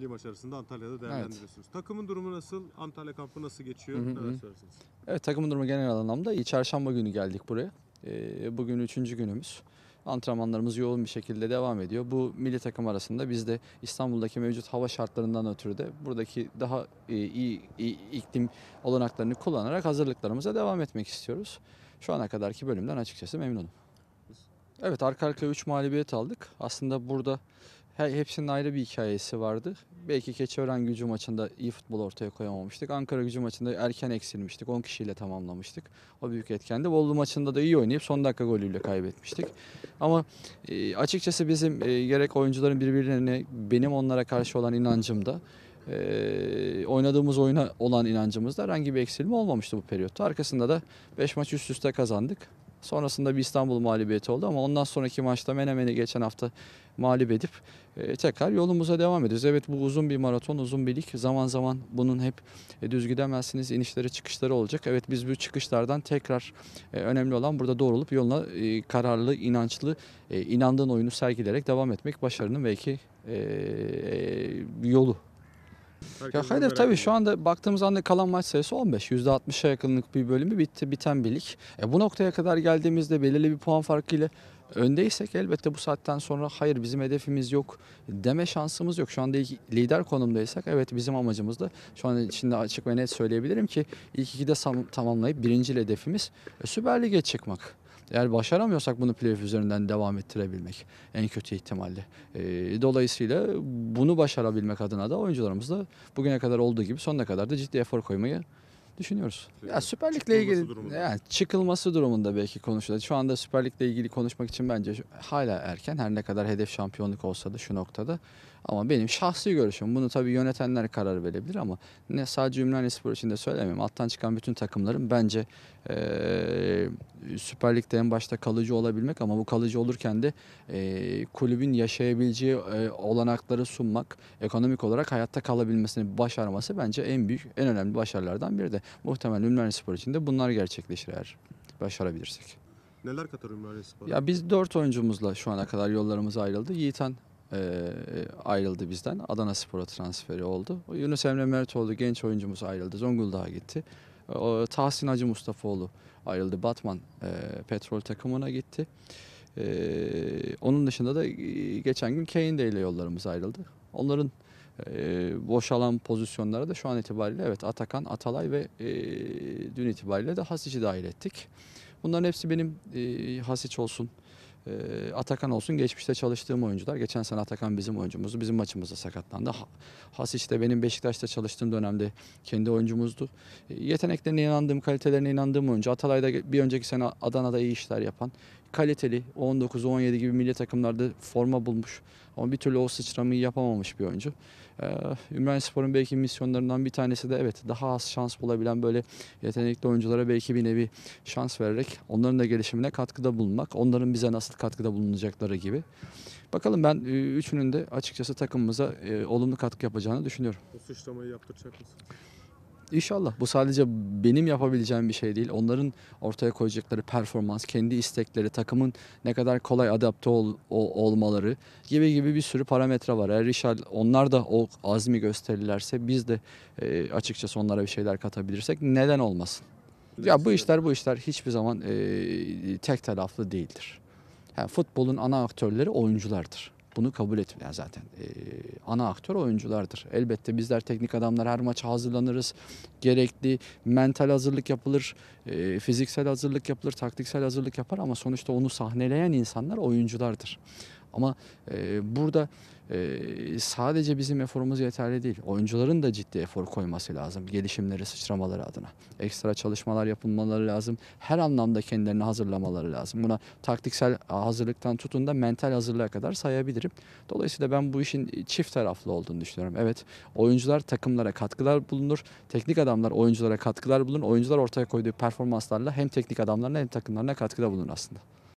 Milli başarısını da Antalya'da değerlendiriyorsunuz. Evet. Takımın durumu nasıl? Antalya kampı nasıl geçiyor? Hı hı. Neler söylersiniz? Evet takımın durumu genel anlamda iyi. Çarşamba günü geldik buraya. Ee, bugün üçüncü günümüz. Antrenmanlarımız yoğun bir şekilde devam ediyor. Bu milli takım arasında biz de İstanbul'daki mevcut hava şartlarından ötürü de buradaki daha e, iyi, iyi iklim olanaklarını kullanarak hazırlıklarımıza devam etmek istiyoruz. Şu ana kadarki bölümden açıkçası memnunum. Evet arka arkaya 3 mağlubiyet aldık. Aslında burada her, hepsinin ayrı bir hikayesi vardı. Belki Keçiören gücü maçında iyi futbol ortaya koyamamıştık. Ankara gücü maçında erken eksilmiştik. 10 kişiyle tamamlamıştık. O büyük etkendi. Bolu maçında da iyi oynayıp son dakika golüyle kaybetmiştik. Ama e, açıkçası bizim e, gerek oyuncuların birbirlerine benim onlara karşı olan inancım da ee, oynadığımız oyuna olan inancımızda herhangi bir eksilme olmamıştı bu periyotta. Arkasında da 5 maç üst üste kazandık. Sonrasında bir İstanbul mağlubiyeti oldu ama ondan sonraki maçta Menemen'i geçen hafta mağlup edip e, tekrar yolumuza devam ediyoruz. Evet bu uzun bir maraton, uzun bir lig. Zaman zaman bunun hep e, düz gidemezsiniz, inişleri çıkışları olacak. Evet biz bu çıkışlardan tekrar e, önemli olan burada doğrulup yoluna e, kararlı, inançlı, inandığın oyunu sergileyerek devam etmek başarının belki yolu ya Hayır tabii şu anda baktığımız anda kalan maç sayısı 15. %60'a yakınlık bir bölümü bitti, biten bir E bu noktaya kadar geldiğimizde belirli bir puan farkıyla öndeysek elbette bu saatten sonra hayır bizim hedefimiz yok deme şansımız yok. Şu anda ilk lider konumdaysak evet bizim amacımız da şu an içinde açık ve net söyleyebilirim ki ilk ikide tamamlayıp birinci hedefimiz e, Süper Lig'e çıkmak. Eğer başaramıyorsak bunu playoff üzerinden devam ettirebilmek en kötü ihtimalle. E, dolayısıyla bunu başarabilmek adına da oyuncularımız da bugüne kadar olduğu gibi sonuna kadar da ciddi efor koymayı düşünüyoruz. Peki, ya Süper Lig'le ilgili durumunda. yani çıkılması durumunda belki konuşulur. Şu anda Süper Lig'le ilgili konuşmak için bence hala erken. Her ne kadar hedef şampiyonluk olsa da şu noktada. Ama benim şahsi görüşüm bunu tabii yönetenler karar verebilir ama ne sadece Ümraniye için de söylemiyorum. Alttan çıkan bütün takımların bence e, Süper Lig'de en başta kalıcı olabilmek ama bu kalıcı olurken de e, kulübün yaşayabileceği e, olanakları sunmak, ekonomik olarak hayatta kalabilmesini başarması bence en büyük, en önemli başarılardan biri de. Muhtemelen Ümraniye Spor için de bunlar gerçekleşir eğer başarabilirsek. Neler katar Ümraniye Spor? Ya biz dört oyuncumuzla şu ana kadar yollarımız ayrıldı. Yiğitan e, e ayrıldı bizden. Adana Spor'a transferi oldu. Yunus Emre Mertoğlu genç oyuncumuz ayrıldı. Zonguldak'a gitti. E, Tahsin Hacı Mustafaoğlu ayrıldı. Batman e, petrol takımına gitti. E, onun dışında da e, geçen gün Keyinde ile yollarımız ayrıldı. Onların boşalan pozisyonlara da şu an itibariyle evet Atakan, Atalay ve dün itibariyle de Hasic'i dahil ettik. Bunların hepsi benim e, olsun, Atakan olsun geçmişte çalıştığım oyuncular. Geçen sene Atakan bizim oyuncumuzdu. Bizim maçımızda sakatlandı. Hasic de benim Beşiktaş'ta çalıştığım dönemde kendi oyuncumuzdu. E, yeteneklerine inandığım, kalitelerine inandığım oyuncu. Atalay da bir önceki sene Adana'da iyi işler yapan, kaliteli 19-17 gibi milli takımlarda forma bulmuş ama bir türlü o sıçramayı yapamamış bir oyuncu. Ee, Ümran Spor'un belki misyonlarından bir tanesi de evet daha az şans bulabilen böyle yetenekli oyunculara belki bir nevi şans vererek onların da gelişimine katkıda bulunmak. Onların bize nasıl katkıda bulunacakları gibi. Bakalım ben e, üçünün de açıkçası takımımıza e, olumlu katkı yapacağını düşünüyorum. O sıçramayı yaptıracak mısın? İnşallah. Bu sadece benim yapabileceğim bir şey değil. Onların ortaya koyacakları performans, kendi istekleri, takımın ne kadar kolay adapte ol, ol, olmaları gibi gibi bir sürü parametre var. Eğer inşallah onlar da o azmi gösterirlerse biz de e, açıkçası onlara bir şeyler katabilirsek neden olmasın? Ya bu işler bu işler hiçbir zaman e, tek taraflı değildir. Yani futbolun ana aktörleri oyunculardır bunu kabul etmiyor zaten. E, ana aktör oyunculardır. Elbette bizler teknik adamlar her maç hazırlanırız. Gerekli mental hazırlık yapılır, e, fiziksel hazırlık yapılır, taktiksel hazırlık yapar ama sonuçta onu sahneleyen insanlar oyunculardır. Ama e, burada e, sadece bizim eforumuz yeterli değil. Oyuncuların da ciddi efor koyması lazım. Gelişimleri, sıçramaları adına. Ekstra çalışmalar yapılmaları lazım. Her anlamda kendilerini hazırlamaları lazım. Buna taktiksel hazırlıktan tutun da mental hazırlığa kadar sayabilirim. Dolayısıyla ben bu işin çift taraflı olduğunu düşünüyorum. Evet oyuncular takımlara katkılar bulunur. Teknik adamlar oyunculara katkılar bulunur. Oyuncular ortaya koyduğu performanslarla hem teknik adamlarına hem takımlarına katkıda bulunur aslında.